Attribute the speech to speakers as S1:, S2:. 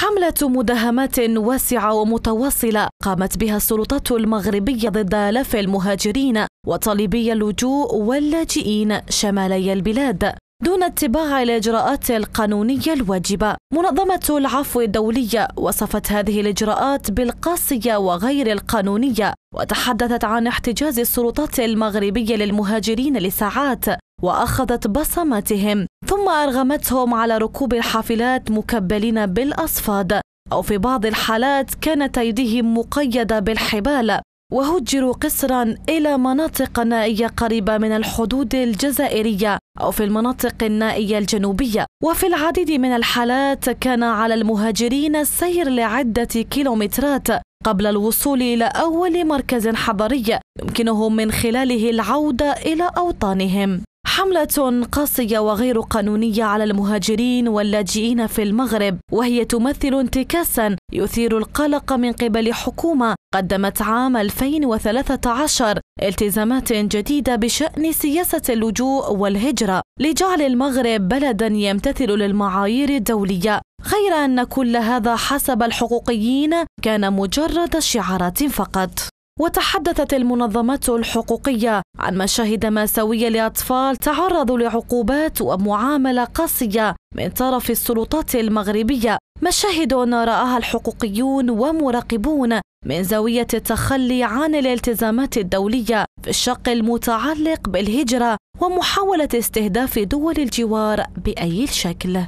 S1: حملة مداهمات واسعة ومتواصلة قامت بها السلطات المغربية ضد آلاف المهاجرين وطالبي اللجوء واللاجئين شمالي البلاد دون اتباع الإجراءات القانونية الواجبة منظمة العفو الدولية وصفت هذه الإجراءات بالقاسية وغير القانونية وتحدثت عن احتجاز السلطات المغربية للمهاجرين لساعات وأخذت بصماتهم ثم أرغمتهم على ركوب الحافلات مكبلين بالأصفاد أو في بعض الحالات كانت أيديهم مقيدة بالحبال وهجروا قسرا إلى مناطق نائية قريبة من الحدود الجزائرية أو في المناطق النائية الجنوبية وفي العديد من الحالات كان على المهاجرين السير لعدة كيلومترات قبل الوصول إلى أول مركز حضري يمكنهم من خلاله العودة إلى أوطانهم حملة قاسية وغير قانونية على المهاجرين واللاجئين في المغرب وهي تمثل انتكاسا يثير القلق من قبل حكومة قدمت عام 2013 التزامات جديدة بشأن سياسة اللجوء والهجرة لجعل المغرب بلدا يمتثل للمعايير الدولية غير أن كل هذا حسب الحقوقيين كان مجرد شعارات فقط وتحدثت المنظمات الحقوقية عن مشاهد مأساوية لأطفال تعرضوا لعقوبات ومعاملة قاسية من طرف السلطات المغربية مشاهد رآها الحقوقيون ومراقبون من زاوية التخلي عن الالتزامات الدولية في الشق المتعلق بالهجرة ومحاولة استهداف دول الجوار بأي شكل